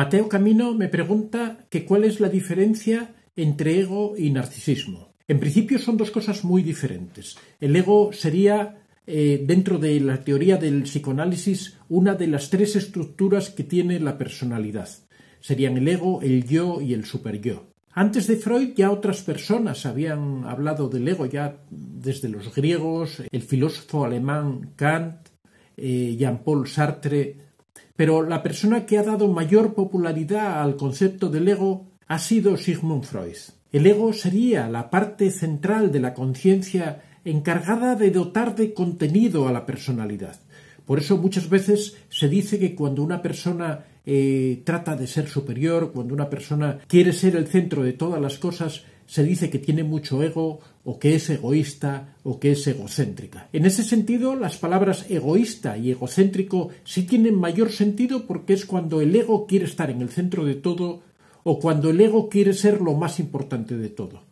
Mateo Camino me pregunta que cuál es la diferencia entre ego y narcisismo. En principio son dos cosas muy diferentes. El ego sería, eh, dentro de la teoría del psicoanálisis, una de las tres estructuras que tiene la personalidad. Serían el ego, el yo y el superyo. Antes de Freud ya otras personas habían hablado del ego, ya desde los griegos, el filósofo alemán Kant, eh, Jean-Paul Sartre pero la persona que ha dado mayor popularidad al concepto del ego ha sido Sigmund Freud. El ego sería la parte central de la conciencia encargada de dotar de contenido a la personalidad. Por eso muchas veces se dice que cuando una persona eh, trata de ser superior, cuando una persona quiere ser el centro de todas las cosas, se dice que tiene mucho ego o que es egoísta o que es egocéntrica. En ese sentido, las palabras egoísta y egocéntrico sí tienen mayor sentido porque es cuando el ego quiere estar en el centro de todo o cuando el ego quiere ser lo más importante de todo.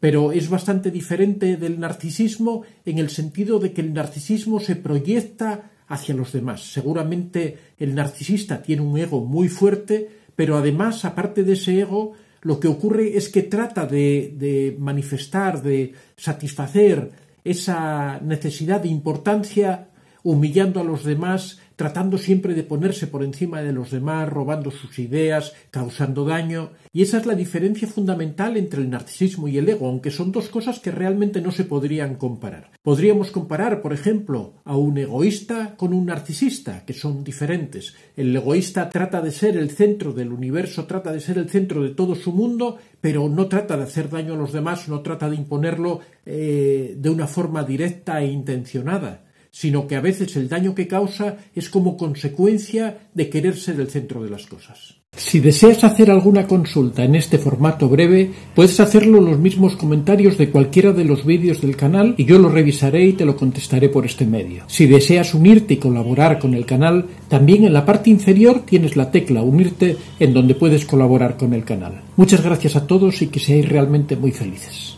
Pero es bastante diferente del narcisismo en el sentido de que el narcisismo se proyecta hacia los demás. Seguramente el narcisista tiene un ego muy fuerte, pero además, aparte de ese ego, lo que ocurre es que trata de, manifestar, de satisfacer esa necesidad de importancia humillando a los demás, tratando siempre de ponerse por encima de los demás, robando sus ideas, causando daño, y esa es la diferencia fundamental entre el narcisismo y el ego, aunque son dos cosas que realmente no se podrían comparar. Podríamos comparar, por ejemplo, a un egoísta con un narcisista, que son diferentes. El egoísta trata de ser el centro del universo, trata de ser el centro de todo su mundo, pero no trata de hacer daño a los demás, no trata de imponerlo eh, de una forma directa e intencionada sino que a veces el daño que causa es como consecuencia de querer ser el centro de las cosas. Si deseas hacer alguna consulta en este formato breve, puedes hacerlo en los mismos comentarios de cualquiera de los vídeos del canal y yo lo revisaré y te lo contestaré por este medio. Si deseas unirte y colaborar con el canal, también en la parte inferior tienes la tecla unirte en donde puedes colaborar con el canal. Muchas gracias a todos y que seáis realmente muy felices.